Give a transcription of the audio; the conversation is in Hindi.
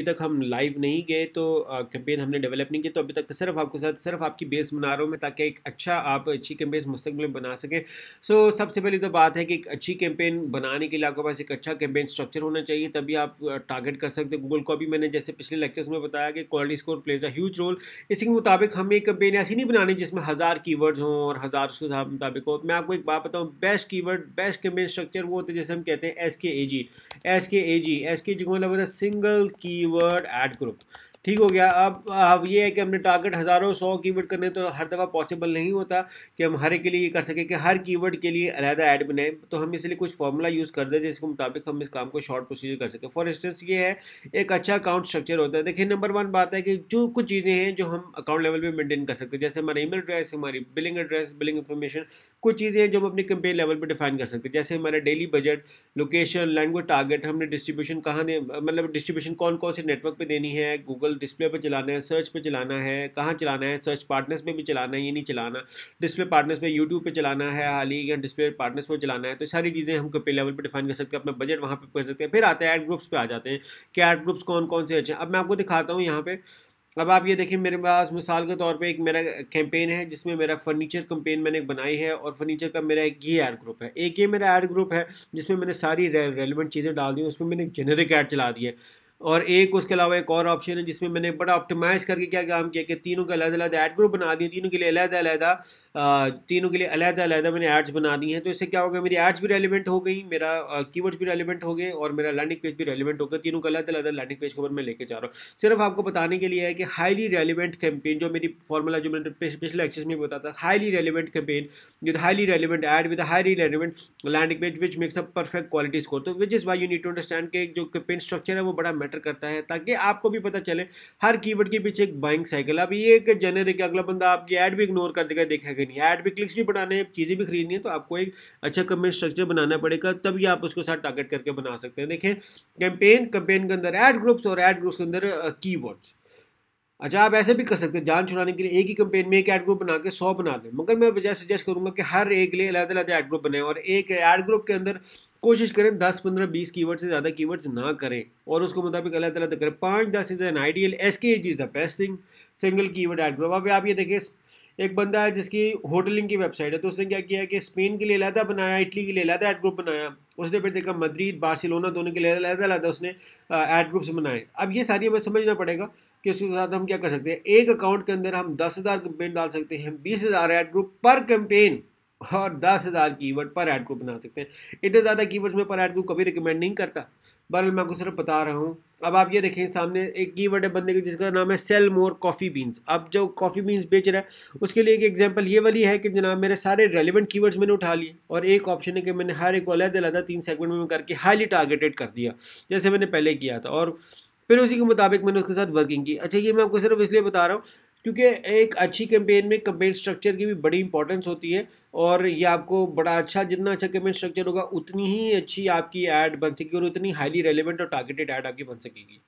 अभी तक हम लाइव नहीं गए तो कैंपेन हमने डेवलप नहीं किया तो अभी तक सिर्फ आपके साथ सिर्फ आपकी बेस बना रहा हूँ मैं ताकि एक अच्छा आप अच्छी कैंपेन मुस्तबिल बना सकें सो so, सबसे पहली तो बात है कि एक अच्छी कैंपेन बनाने के लिए आपके पास एक अच्छा कैंपेन स्ट्रक्चर होना चाहिए तभी आप टारगेट कर सकते गूगल को अभी मैंने जैसे पिछले लेक्चर्स में बताया कि quality score plays a huge role इसी के मुताबिक हमें एक कैंपेन ऐसी नहीं बनानी जिसमें हज़ार कीवर्ड्स हों और हज़ार उसके मुताबिक हो मैं आपको एक बात बताऊँ बेस्ट की बेस्ट कैंपेन स्ट्रक्चर वो होते जैसे हम कहते हैं एस के ए जी एस के ए जी एस के जी मतलब सिंगल की कीवर्ड ऐड ग्रुप ठीक हो गया अब अब ये है कि हमने टारगेट हज़ारों सौ कीवर्ड करने तो हर दफ़ा पॉसिबल नहीं होता कि हम हर एक के लिए ये कर सकें कि हर कीवर्ड के लिए अलहदा ऐड बनाएं तो हम इसलिए कुछ फार्मूला यूज़ कर दें जिसके मुताबिक हम इस काम को शॉर्ट प्रोसीजर कर सकें फॉर इंस्टेंस ये है एक अच्छा अकाउंट स्ट्रक्चर होता है देखिए नंबर वन बात है कि जो कुछ चीज़ें हैं जो हम अकाउंट लेवल पर मेनटेन कर सकते हैं जैसे हमारा ई एड्रेस हमारी बिलिंग एड्रेस बिलिंग इन्फॉर्मेशन कुछ चीज़ें हैं जो हम अपने कंपेयर लेवल पर डिफाइन कर सकते हैं जैसे हमारा daily budget location language target हमने डिस्ट्रीब्यूशन कहाँ दे मतलब डिस्ट्रीब्यूशन कौन कौन से नेटवर्क पे देनी है गूगल डिस्प्ले पर चलाना है सर्च पर चलाना है कहाँ चलाना है सर्च पार्टनर्स पर भी चलाना है ये नहीं चलाना डिस्प्ले पार्टनर्स पर यूट्यूब पर चलाना है हाल ही या डिस्प्ले पार्टनर्स पर चलाना है तो सारी चीज़ें हम कंपेयर लेवल पर डिफाइन कर सकते हैं अपना बजट वहाँ पर कर सकते हैं फिर आते हैं एड ग्रुप्स पर आ जाते हैं कि एड ग्रुप्स कौन कौन से अच्छे हैं अब मैं आपको दिखाता हूँ यहाँ पर अब आप ये देखें मेरे पास मिसाल के तौर पे एक मेरा कैंपेन है जिसमें मेरा फर्नीचर कंपेन मैंने बनाई है और फर्नीचर का मेरा एक ये ऐड ग्रुप है एक ये मेरा ऐड ग्रुप है जिसमें मैंने सारी रे, रेलिवेंट चीज़ें डाल दी उसमें मैंने जेनरिक ऐड चला दी है और एक उसके अलावा एक और ऑप्शन है जिसमें मैंने बड़ा ऑप्टिमाइज़ करके क्या काम किया कि तीनों के अलग अलग ऐड ग्रुप बना दिए तीनों के लिए अलग अलग तीनों के लिए अलग अलग मैंने एड्स बना दी हैं तो इससे क्या होगा मेरी एड्स भी रेलिवेंट हो गई मेरा कीवर्ड्स भी रेलिवेंट हो गए और मेरा लैंडिंग पेज भी रेलिवेंट हो गया तीनों का अलग अलग लैंडिंग पेज के ऊपर मैं लेके जा रहा हूँ सिर्फ आपको बताने के लिए है कि हाईली रेलिवेंट कैंपेन जो मेरी फॉर्मूला जो मैंने पिछले एक्सेस में बताया था highly relevant campaign with highly relevant ad with highly relevant landing page which makes a perfect quality score तो which is why you need to understand के जो कैंपेन स्ट्रक्चर है वो बड़ा मैटर करता है ताकि आपको भी पता चले हर कीवर्ड के पीछे एक बाइंग साइकिल अब ये एक जेनरिक अगला बंदा आपकी ऐड भी इग्नोर कर देगा देखेगा नहीं ऐड भी क्लिक्स भी बनाने हैं चीज़ें भी खरीदनी है तो आपको एक अच्छा कमेंट स्ट्रक्चर बनाना पड़ेगा तभी आप उसके साथ टारगेट करके बना सकते हैं देखें कैंपेन कैंपेन के अंदर एड ग्रुप्स और एड ग्रुप्स के अंदर की अच्छा आप ऐसे भी कर सकते हैं जान छुड़ाने के लिए एक ही कंपेन में एक ऐड ग्रुप बना के सौ बना दें मगर मैं बजाय सजेस्ट करूंगा कि हर एक लिए अलग अलग ऐड ग्रुप बनाएं और एक ऐड ग्रुप के अंदर कोशिश करें दस पंद्रह बीस कीवर्ड से ज़्यादा कीवर्ड्स ना करें और उसके मुताबिक अलग ताला तो करें पाँच दस is an ideal S K H is the best thing single keyword add करो अब आप ये देखिए एक बंदा है जिसकी होटलिंग की वेबसाइट है तो उसने क्या किया कि स्पेन के लिए लहदा बनाया इटली के लिए लहदा एड ग्रुप बनाया उसने फिर देखा मद्रीद बार्सिलोना दोनों के लिए लहदा लहदा उसने एड ग्रुप्स बनाए अब ये सारी हमें समझना पड़ेगा कि उसके साथ हम क्या कर सकते हैं एक अकाउंट के अंदर हम दस हज़ार कंपेन डाल सकते हैं बीस हज़ार एड ग्रुप पर कंपेन और हाँ, दस हज़ार कीवर्ड पर ऐड को बना सकते हैं इतने ज़्यादा वर्ड्स में पर ऐड को कभी रिकमेंड नहीं करता बहरल मैं आपको सिर्फ बता रहा हूँ अब आप ये देखें सामने एक की वर्ड है बंदे के जिसका नाम है सेल मोर कॉफ़ी बीन्स अब जो कॉफ़ी बीन्स बेच रहा है उसके लिए एक एग्जाम्पल ये वाली है कि जनाब मेरे सारे रेलिवेंट कीवर्ड्स मैंने उठा लिए और एक ऑप्शन है कि मैंने हर एक अलहद अलहदा तीन सेगमेंट में करके हाईली टारगेटेड कर दिया जैसे मैंने पहले किया था और फिर उसी के मुताबिक मैंने उसके साथ वर्किंग की अच्छा ये मैं आपको सिर्फ इसलिए बता रहा हूँ क्योंकि एक अच्छी कैंपेन में कैंपेन स्ट्रक्चर की भी बड़ी इंपॉर्टेंस होती है और ये आपको बड़ा अच्छा जितना अच्छा कैंपेन स्ट्रक्चर होगा उतनी ही अच्छी आपकी ऐड बन सकेगी और उतनी हाईली रेलिवेंट और टारगेटेड ऐड आपकी बन सकेगी